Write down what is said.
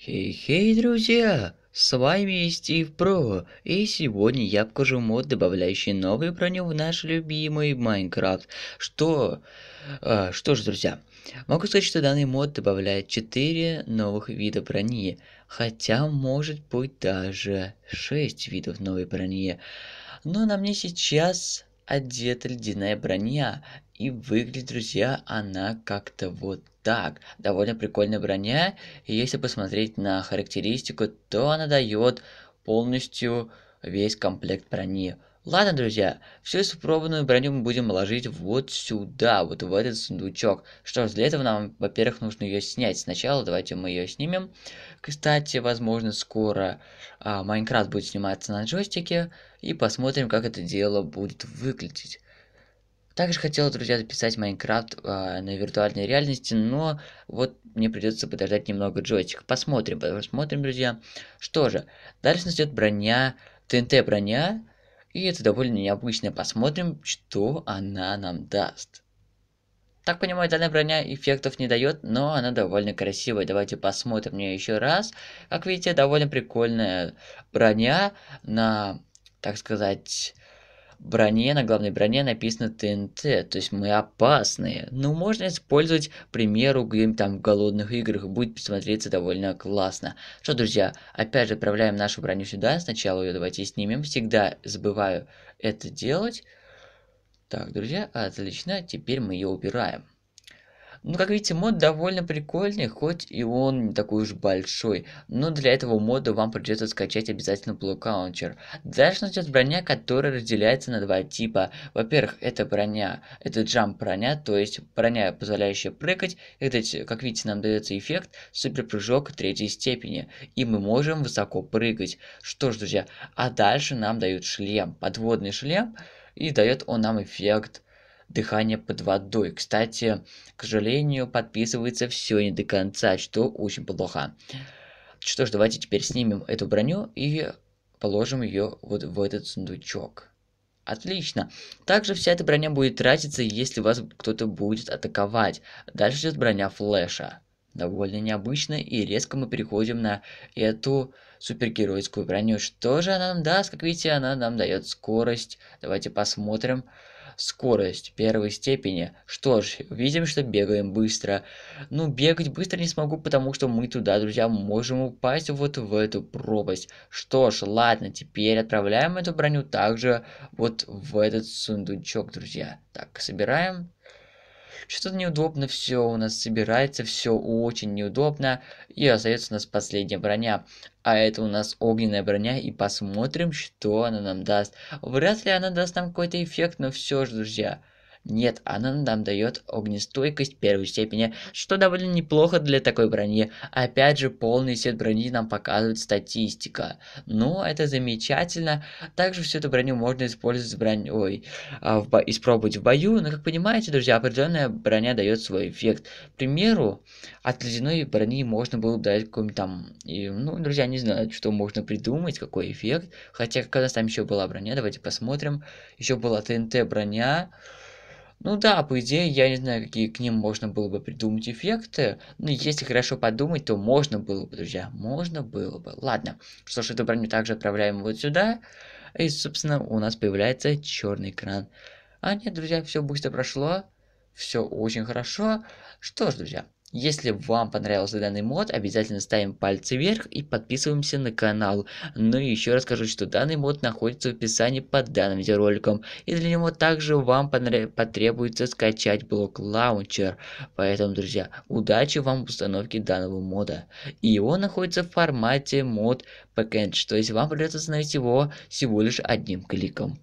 Хей-хей, друзья! С вами Стив Про, и сегодня я покажу мод, добавляющий новый броню в наш любимый Майнкрафт. Что? А, что ж, друзья, могу сказать, что данный мод добавляет 4 новых вида брони, хотя может быть даже 6 видов новой брони. Но на мне сейчас одета ледяная броня, и выглядит, друзья, она как-то вот так, довольно прикольная броня, и если посмотреть на характеристику, то она дает полностью весь комплект брони. Ладно, друзья, всю испробованную броню мы будем ложить вот сюда, вот в этот сундучок. Что ж, для этого нам, во-первых, нужно ее снять. Сначала давайте мы ее снимем. Кстати, возможно, скоро а, Майнкрафт будет сниматься на джойстике, и посмотрим, как это дело будет выглядеть. Также хотел, друзья, записать Майнкрафт э, на виртуальной реальности, но вот мне придется подождать немного джойстик. Посмотрим, посмотрим, друзья. Что же, дальше нас идет броня, ТНТ-броня, и это довольно необычно. Посмотрим, что она нам даст. Так понимаю, данная броня эффектов не дает, но она довольно красивая. Давайте посмотрим ее еще раз. Как видите, довольно прикольная броня на, так сказать, броне, на главной броне написано ТНТ, то есть мы опасные. Ну, можно использовать, к примеру, где-нибудь там в голодных играх, будет смотреться довольно классно. Что, друзья, опять же отправляем нашу броню сюда, сначала ее давайте снимем, всегда забываю это делать. Так, друзья, отлично, теперь мы ее убираем. Ну, как видите, мод довольно прикольный, хоть и он не такой уж большой. Но для этого мода вам придется скачать обязательно Blue Counter. Дальше у нас идет броня, которая разделяется на два типа. Во-первых, это броня, это джамп броня, то есть броня, позволяющая прыгать. Это, как видите, нам дается эффект супер прыжок третьей степени. И мы можем высоко прыгать. Что ж, друзья, а дальше нам дают шлем, подводный шлем. И дает он нам эффект дыхание под водой. Кстати, к сожалению, подписывается все не до конца, что очень плохо. Что ж, давайте теперь снимем эту броню и положим ее вот в этот сундучок. Отлично. Также вся эта броня будет тратиться, если вас кто-то будет атаковать. Дальше идет броня флеша. Довольно необычно, и резко мы переходим на эту супергеройскую броню. Что же она нам даст? Как видите, она нам дает скорость. Давайте посмотрим. Посмотрим скорость первой степени. Что ж, видим, что бегаем быстро. Ну, бегать быстро не смогу, потому что мы туда, друзья, можем упасть вот в эту пропасть. Что ж, ладно, теперь отправляем эту броню также вот в этот сундучок, друзья. Так, собираем. Что-то неудобно все у нас собирается, все очень неудобно. И остается у нас последняя броня. А это у нас огненная броня, и посмотрим, что она нам даст. Вряд ли она даст нам какой-то эффект, но все же, друзья, нет, она нам дает огнестойкость первой степени, что довольно неплохо для такой брони. Опять же, полный сет брони нам показывает статистика. Но ну, это замечательно. Также всю эту броню можно использовать с броней, а, в бо... испробовать в бою. Но, как понимаете, друзья, определенная броня дает свой эффект. К примеру, от ледяной брони можно было бы дать какой-нибудь там... И, ну, друзья, не знаю, что можно придумать, какой эффект. Хотя, у нас там еще была броня, давайте посмотрим. Еще была ТНТ броня. Ну да, по идее, я не знаю, какие к ним можно было бы придумать эффекты, но если хорошо подумать, то можно было бы, друзья, можно было бы. Ладно, что ж, эту броню также отправляем вот сюда, и, собственно, у нас появляется черный экран. А нет, друзья, все быстро прошло, все очень хорошо. Что ж, друзья, если вам понравился данный мод, обязательно ставим пальцы вверх и подписываемся на канал. Ну и еще расскажу, что данный мод находится в описании под данным видеороликом. И для него также вам потребуется скачать блок лаунчер. Поэтому, друзья, удачи вам в установке данного мода. И он находится в формате мод backend, что есть вам придется установить его всего лишь одним кликом.